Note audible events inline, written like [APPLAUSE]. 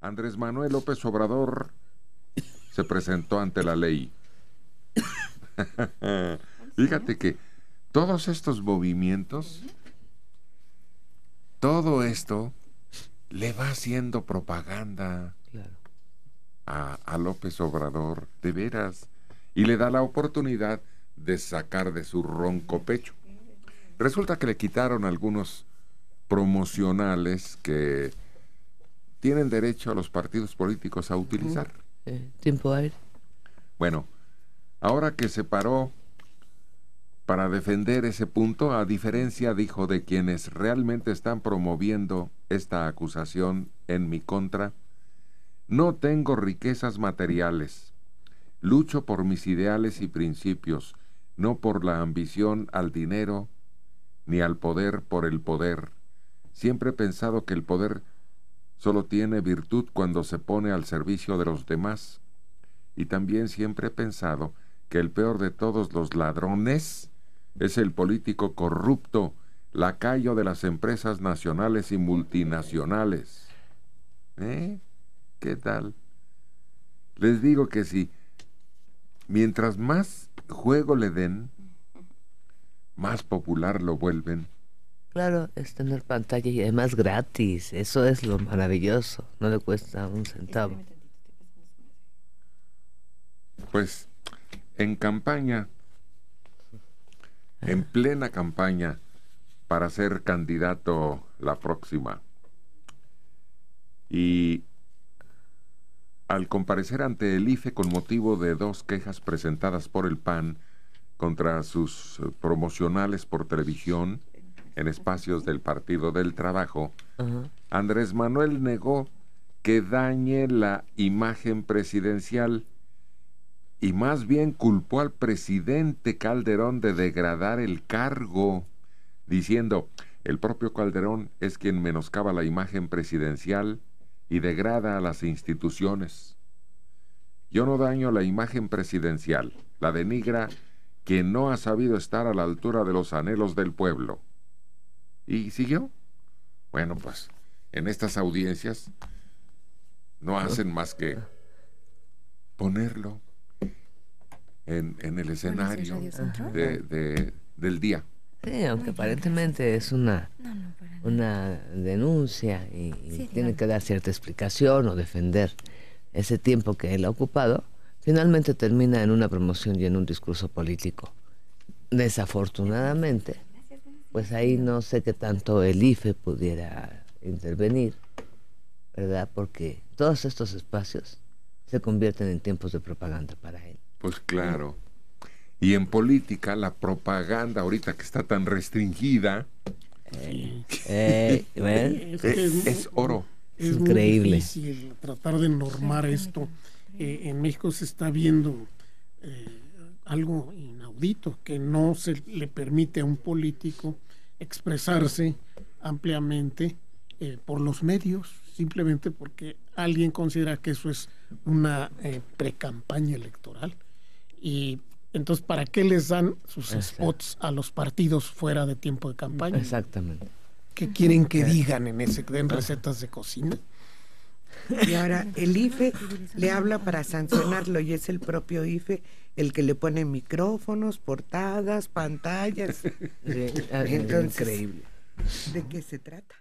Andrés Manuel López Obrador se presentó ante la ley. [LAUGHS] Fíjate que todos estos movimientos, todo esto le va haciendo propaganda a, López Obrador, de veras, y le da la oportunidad de sacar de su ronco pecho. Resulta que le quitaron algunos promocionales que tienen derecho a los partidos políticos a utilizar. Eh, tiempo aire. Bueno, ahora que se paró para defender ese punto, a diferencia, dijo, de quienes realmente están promoviendo esta acusación en mi contra, no tengo riquezas materiales. Lucho por mis ideales y principios, no por la ambición al dinero, ni al poder por el poder. Siempre he pensado que el poder Solo tiene virtud cuando se pone al servicio de los demás. Y también siempre he pensado que el peor de todos los ladrones es el político corrupto, lacayo de las empresas nacionales y multinacionales. ¿Eh? ¿Qué tal? Les digo que sí. mientras más juego le den, más popular lo vuelven Claro, es tener pantalla y además gratis. Eso es lo maravilloso. No le cuesta un centavo. Pues en campaña, ah. en plena campaña para ser candidato la próxima. Y al comparecer ante el IFE con motivo de dos quejas presentadas por el PAN contra sus promocionales por televisión, en espacios del Partido del Trabajo, Andrés Manuel negó que dañe la imagen presidencial y más bien culpó al presidente Calderón de degradar el cargo, diciendo, el propio Calderón es quien menoscaba la imagen presidencial y degrada a las instituciones. Yo no daño la imagen presidencial, la denigra quien no ha sabido estar a la altura de los anhelos del pueblo. ¿Y siguió? Bueno, pues en estas audiencias no hacen más que ponerlo en, en el escenario de, del día. Sí, aunque aparentemente es una, una denuncia y, tiene que dar cierta explicación o defender ese tiempo que él ha ocupado, finalmente termina en una promoción y en un discurso político. Desafortunadamente, pues ahí no sé qué tanto el IFE pudiera intervenir, ¿verdad? Porque todos estos espacios se convierten en tiempos de propaganda para él. Pues claro. Y en política, la propaganda ahorita que está tan restringida, eh, [LAUGHS] es, oro. Es increíble. tratar de normar esto. Eh, en México se está viendo eh, algo que no se le permite a un político expresarse ampliamente eh, por los medios, simplemente porque alguien considera que eso es una eh, precampaña electoral. Y entonces, ¿para qué les dan sus spots a los partidos fuera de tiempo de campaña? Exactamente. ¿Qué quieren que digan en ese, que den recetas de cocina? Y ahora el IFE le habla para sancionarlo y es el propio IFE el que le pone micrófonos, portadas, pantallas. Ah, increíble. ¿De qué se trata?